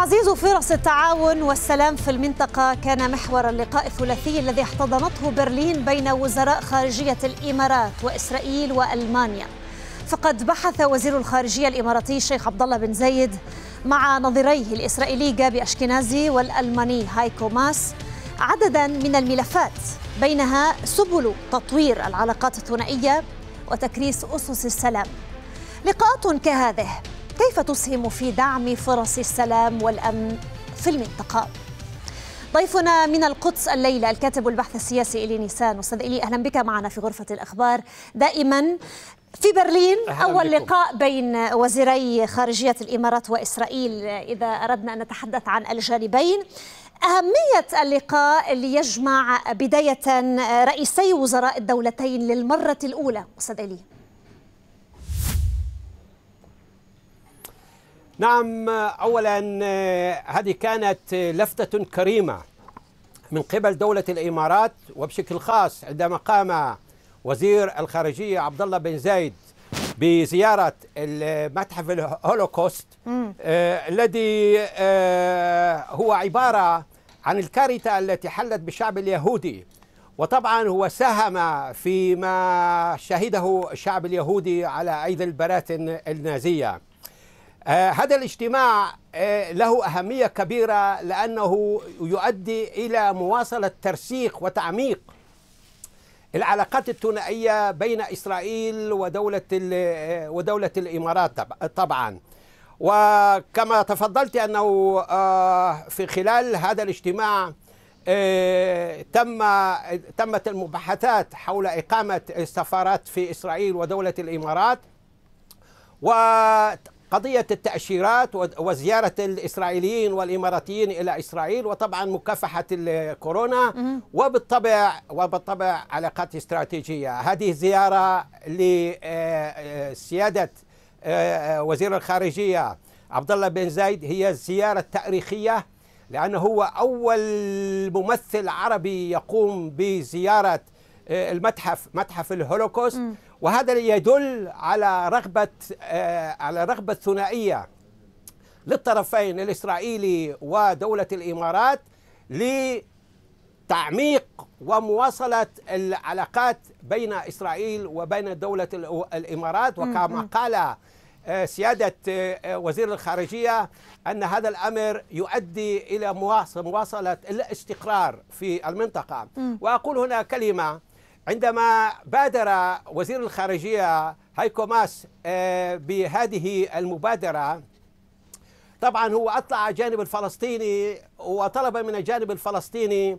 تعزيز فرص التعاون والسلام في المنطقة كان محور اللقاء الثلاثي الذي احتضنته برلين بين وزراء خارجية الإمارات وإسرائيل وألمانيا فقد بحث وزير الخارجية الإماراتي الشيخ عبد الله بن زايد مع نظريه الإسرائيلي جابي أشكنازي والألماني هايكو ماس عددا من الملفات بينها سبل تطوير العلاقات الثنائية وتكريس أسس السلام لقاءات كهذه كيف تسهم في دعم فرص السلام والأمن في المنطقة؟ ضيفنا من القدس الليلة الكاتب والبحث السياسي إلي نيسان أستاذ إلي أهلا بك معنا في غرفة الأخبار دائما في برلين أول بكم. لقاء بين وزيري خارجية الإمارات وإسرائيل إذا أردنا أن نتحدث عن الجانبين أهمية اللقاء ليجمع بداية رئيسي وزراء الدولتين للمرة الأولى أستاذ إلي نعم أولا هذه كانت لفتة كريمة من قبل دولة الإمارات وبشكل خاص عندما قام وزير الخارجية عبد الله بن زايد بزيارة متحف الهولوكوست آه الذي آه هو عبارة عن الكارثة التي حلت بالشعب اليهودي وطبعا هو ساهم فيما شهده الشعب اليهودي على أيدي البراثن النازية آه، هذا الاجتماع آه، له أهمية كبيرة لأنه يؤدي إلى مواصلة ترسيخ وتعميق العلاقات الثنائية بين إسرائيل ودولة آه، ودولة الإمارات طبعا وكما تفضلت أنه في خلال هذا الاجتماع تم تمت المباحثات حول إقامة السفارات في إسرائيل ودولة الإمارات و قضية التأشيرات وزيارة الإسرائيليين والإماراتيين إلى إسرائيل وطبعا مكافحة الكورونا وبالطبع وبالطبع علاقات استراتيجية هذه زيارة لسيادة آه، آه، آه، وزير الخارجية عبد الله بن زايد هي زيارة تاريخية لأنه هو أول ممثل عربي يقوم بزيارة المتحف متحف الهولوكوست وهذا يدل على رغبة آه، على رغبة ثنائية للطرفين الإسرائيلي ودولة الإمارات لتعميق ومواصلة العلاقات بين إسرائيل وبين دولة الإمارات وكما قال آه، سيادة آه، وزير الخارجية أن هذا الأمر يؤدي إلى مواصلة الاستقرار في المنطقة وأقول هنا كلمة عندما بادر وزير الخارجية هايكو ماس آه، بهذه المبادرة طبعا هو أطلع الجانب الفلسطيني وطلب من الجانب الفلسطيني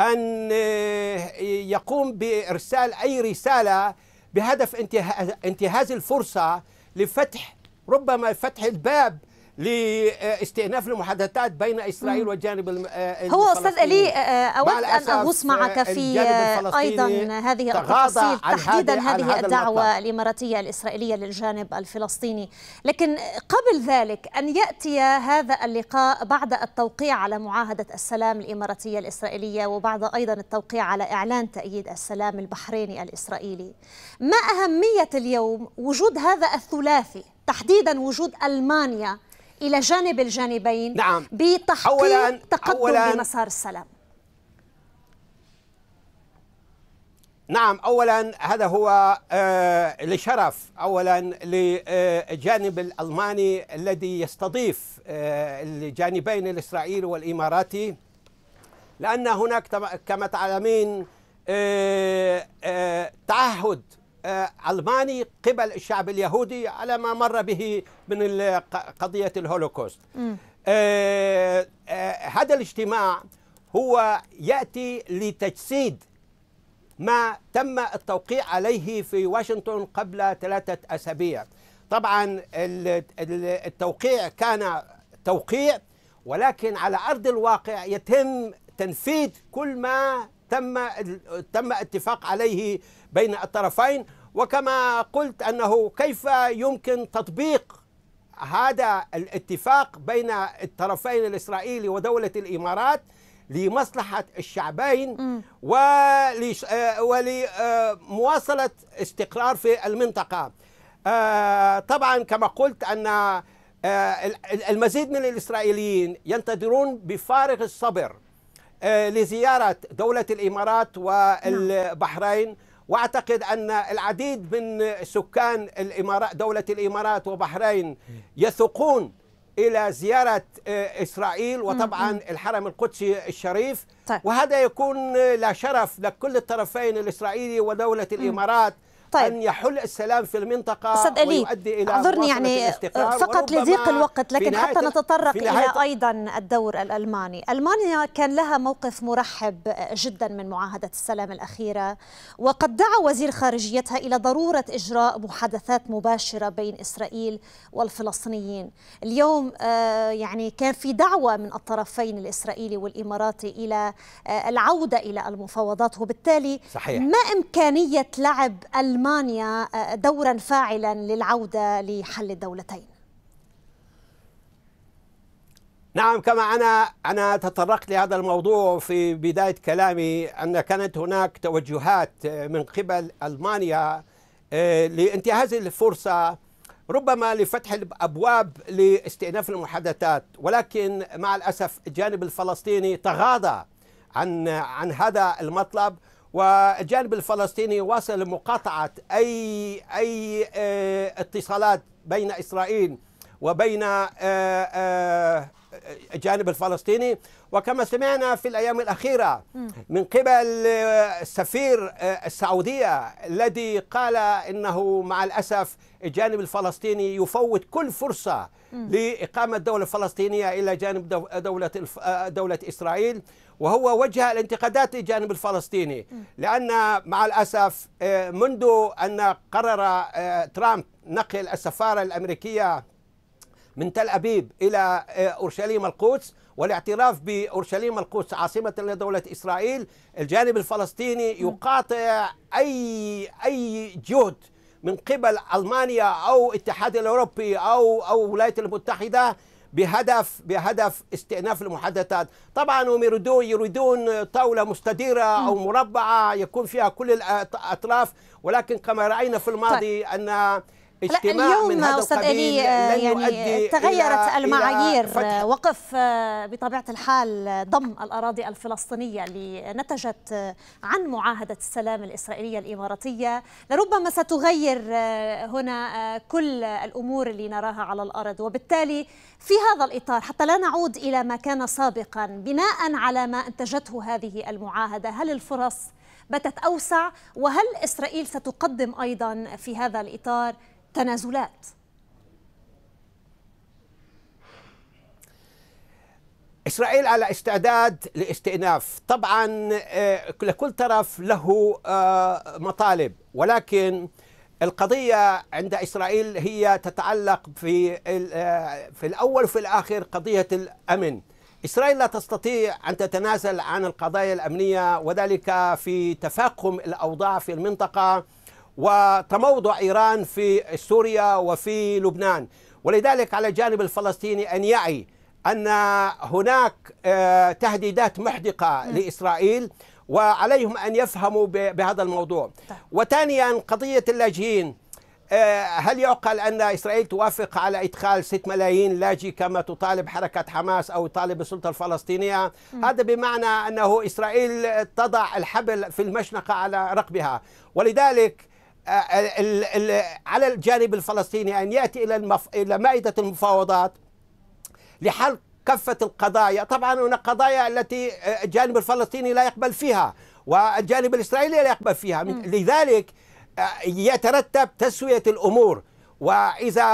أن آه، يقوم بإرسال أي رسالة بهدف انتهاز الفرصة لفتح ربما فتح الباب لاستئناف المحادثات بين اسرائيل والجانب الفلسطيني آه، هو استاذ الي آه، اود ان اغوص معك آه، في ايضا هذه التفاصيل تحديدا هذه الدعوه الاماراتيه الاسرائيليه للجانب الفلسطيني لكن قبل ذلك ان ياتي هذا اللقاء بعد التوقيع على معاهده السلام الاماراتيه الاسرائيليه وبعد ايضا التوقيع على اعلان تاييد السلام البحريني الاسرائيلي ما اهميه اليوم وجود هذا الثلاثي تحديدا وجود المانيا إلى جانب الجانبين نعم. بتحقيق أولاً تقدم أولاً بمسار السلام نعم اولا هذا هو آه، لشرف اولا للجانب الالماني الذي يستضيف الجانبين آه، الاسرائيلي والاماراتي لان هناك كما تعلمين آه، تعهد علماني آه، قبل الشعب اليهودي على ما مر به من قضية الهولوكوست آه، آه، هذا الاجتماع هو يأتي لتجسيد ما تم التوقيع عليه في واشنطن قبل ثلاثة أسابيع طبعا التوقيع كان توقيع ولكن على أرض الواقع يتم تنفيذ كل ما تم تم اتفاق عليه بين الطرفين وكما قلت انه كيف يمكن تطبيق هذا الاتفاق بين الطرفين الاسرائيلي ودوله الامارات لمصلحه الشعبين آه، ولمواصله استقرار في المنطقه. آه، طبعا كما قلت ان آه، المزيد من الاسرائيليين ينتظرون بفارغ الصبر آه، لزيارة دولة الإمارات والبحرين نعم. واعتقد ان العديد من سكان الامارات دوله الامارات وبحرين يثقون الى زياره آه، اسرائيل وطبعا الحرم القدسي الشريف طيب. وهذا يكون لا شرف لكل الطرفين الاسرائيلي ودوله الامارات طيب. أن يحل السلام في المنطقة أستاذ ويؤدي إلى أعذرني يعني آه، فقط لضيق الوقت لكن حتى نتطرق إلى أيضا الدور الألماني ألمانيا كان لها موقف مرحب جدا من معاهدة السلام الأخيرة وقد دعا وزير خارجيتها إلى ضرورة إجراء محادثات مباشرة بين إسرائيل والفلسطينيين اليوم آه، يعني كان في دعوة من الطرفين الإسرائيلي والإماراتي إلى آه، العودة إلى المفاوضات وبالتالي صحيح. ما إمكانية لعب ألمانيا ألمانيا آه، دورا فاعلا للعودة لحل الدولتين نعم كما أنا أنا تطرقت لهذا الموضوع في بداية كلامي أن كانت هناك توجهات آه، من قبل ألمانيا آه، لانتهاز الفرصة ربما لفتح الأبواب لاستئناف المحادثات ولكن مع الأسف الجانب الفلسطيني تغاضى عن عن هذا المطلب والجانب الفلسطيني واصل لمقاطعة أي أي آه، اتصالات بين إسرائيل وبين آه، آه، الجانب الفلسطيني وكما سمعنا في الأيام الأخيرة من قبل آه، السفير آه، السعودية الذي قال إنه مع الأسف الجانب الفلسطيني يفوت كل فرصة لإقامة دولة فلسطينية إلى جانب دولة, آه، دولة إسرائيل وهو وجه الانتقادات للجانب الفلسطيني لأن مع الأسف منذ أن قرر ترامب نقل السفارة الأمريكية من تل أبيب إلى آه، أورشليم القدس والاعتراف بأورشليم القدس عاصمة لدولة إسرائيل الجانب الفلسطيني يقاطع أي أي جهد من قبل ألمانيا أو الاتحاد الأوروبي أو أو الولايات المتحدة بهدف بهدف استئناف المحادثات طبعا هم يريدون يريدون طاوله مستديره او مربعه يكون فيها كل الاطراف ولكن كما راينا في الماضي طيب. ان اجتماع اليوم من هذا أستاذ القبيل آه، يعني تغيرت المعايير آه، وقف آه، بطبيعة الحال ضم الأراضي الفلسطينية اللي نتجت عن معاهدة السلام الإسرائيلية الإماراتية لربما ستغير هنا كل الأمور اللي نراها على الأرض وبالتالي في هذا الإطار حتى لا نعود إلى ما كان سابقا بناء على ما أنتجته هذه المعاهدة هل الفرص باتت أوسع وهل إسرائيل ستقدم أيضا في هذا الإطار تنازلات إسرائيل على استعداد لاستئناف طبعا آه، لكل طرف له آه، مطالب ولكن القضية عند إسرائيل هي تتعلق في آه، في الأول وفي الآخر قضية الأمن إسرائيل لا تستطيع أن تتنازل عن القضايا الأمنية وذلك في تفاقم الأوضاع في المنطقة وتموضع إيران في سوريا وفي لبنان ولذلك على الجانب الفلسطيني أن يعي أن هناك آه، تهديدات محدقة لإسرائيل وعليهم أن يفهموا بهذا الموضوع طيب. وثانيا قضية اللاجئين آه، هل يعقل أن إسرائيل توافق على إدخال 6 ملايين لاجئ كما تطالب حركة حماس أو تطالب السلطة الفلسطينية م. هذا بمعنى أنه إسرائيل تضع الحبل في المشنقة على رقبها ولذلك آه، آه، على الجانب الفلسطيني أن يأتي إلى, إلى مائدة المفاوضات لحل كافة القضايا طبعا هناك قضايا التي آه، الجانب الفلسطيني لا يقبل فيها والجانب الإسرائيلي لا يقبل فيها م. لذلك يترتب تسوية الأمور وإذا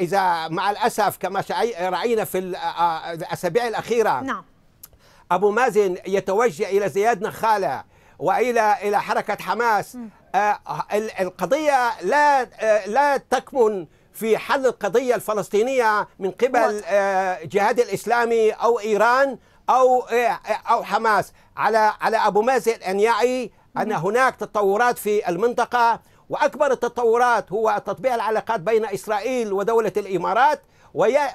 إذا مع الأسف كما رأينا في الأسابيع الأخيرة نعم. أبو مازن يتوجه إلى زياد نخالة والى الى حركه حماس م. آه، القضية لا آه، لا تكمن في حل القضية الفلسطينية من قبل آه، جهاد الإسلامي أو إيران أو أو حماس على على أبو مازن أن يعي أن هناك تطورات في المنطقة وأكبر التطورات هو تطبيع العلاقات بين إسرائيل ودولة الإمارات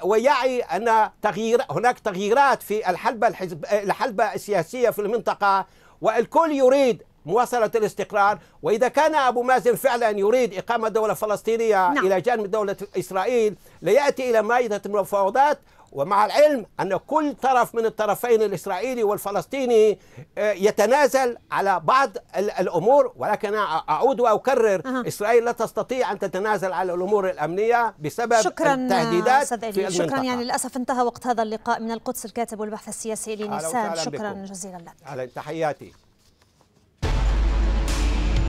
ويعي أن تغيير هناك تغييرات في الحلبة الحزب الحلبة السياسية في المنطقة والكل يريد مواصلة الاستقرار وإذا كان أبو مازن فعلا يريد إقامة دولة فلسطينية نعم. إلى جانب دولة إسرائيل ليأتي إلى مائدة المفاوضات ومع العلم أن كل طرف من الطرفين الإسرائيلي والفلسطيني آه، يتنازل على بعض الأمور ولكن أعود وأكرر أه. إسرائيل لا تستطيع أن تتنازل على الأمور الأمنية بسبب شكرا التهديدات في المنطقة. شكرا يعني للأسف انتهى وقت هذا اللقاء من القدس الكاتب والبحث السياسي لنسان شكرا بكم. جزيلا لك على تحياتي